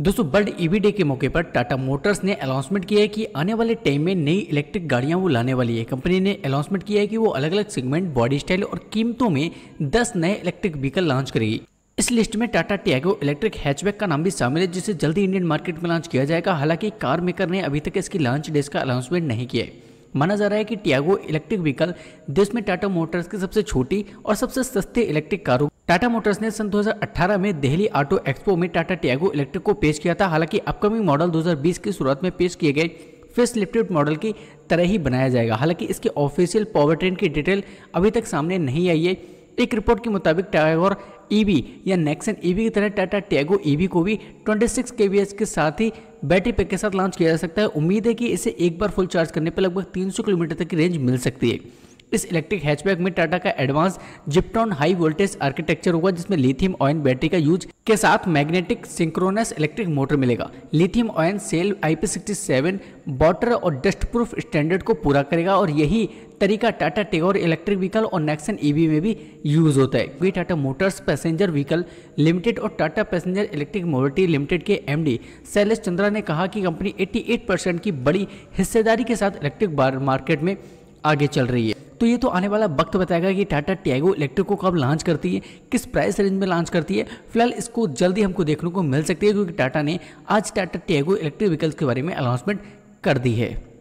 दोस्तों bird EV day के मौके पर टाटा मोटर्स ने अनाउंसमेंट किया है कि आने वाले टाइम में नई इलेक्ट्रिक गाड़ियां वो लाने वाली है कंपनी ने अनाउंसमेंट किया है कि वो अलग अलग सेगमेंट बॉडी स्टाइल और कीमतों में 10 नए इलेक्ट्रिक व्हीकल लॉन्च करेगी इस लिस्ट में टाटा टियागो इलेक्ट्रिक हैचबैक का नाम भी शामिल है जिसे जल्दी इंडियन मार्केट में लॉन्च किया जाएगा हालांकि कार मेकर ने अभी तक इसकी लॉन्च डेट का अनाउंसमेंट नहीं किया है माना जा रहा है कि टियागो इलेक्ट्रिक व्हीकल देश में टाटा मोटर्स की सबसे छोटी और सबसे सस्ती इलेक्ट्रिक कारों टाटा मोटर्स ने सन 2018 में दिल्ली ऑटो एक्सपो में टाटा टियागो इलेक्ट्रिक को पेश किया था हालांकि अपकमिंग मॉडल 2020 की शुरुआत में पेश किए गए फेस लिफ्टेड मॉडल की तरह ही बनाया जाएगा हालांकि इसके ऑफिशियल पावर ट्रेन की डिटेल अभी तक सामने नहीं आई है एक रिपोर्ट के मुताबिक टाइगर ईवी या नेक्सन ईवी की तरह टाटा टैगो ईवी को भी 26 केवीएस के साथ ही बैटरी पैक के साथ लॉन्च किया जा सकता है उम्मीद है कि इसे एक बार फुल चार्ज करने पर लगभग 300 किलोमीटर तक की रेंज मिल सकती है इस इलेक्ट्रिक हैचबैक में टाटा का advance Ziptron high voltage architecture होगा जिसमें लिथियम ऑयन बैटरी का यूज के साथ मैग्नेटिक सिंक्रोनस इलेक्ट्रिक मोटर मिलेगा lithium ion cell IP67 water और डस्ट प्रूफ स्टैंडर्ड को पूरा करेगा और यही तरीका टाटा टेगोर इलेक्ट्रिक व्हीकल और नेक्सन ईवी e में भी यूज होता है क्योंकि Tata motors passenger vehicle limited और Tata passenger electric mobility limited के एमडी शैलेश चंद्रा ने कहा कि कंपनी 88 परसेंट की बड़ी हिस्सेदारी के साथ इलेक्ट्रिक मार्केट में आगे चल रही है तो ये तो आने वाला वक्त बताएगा कि टाटा टियागो इलेक्ट्रिक को कब लॉन्च करती है किस प्राइस रेंज में लॉन्च करती है फिलहाल इसको जल्दी हमको देखने को मिल सकती है क्योंकि टाटा ने आज टाटा टियागो इलेक्ट्रिक व्हीकल्स के बारे में अनाउंसमेंट कर दी है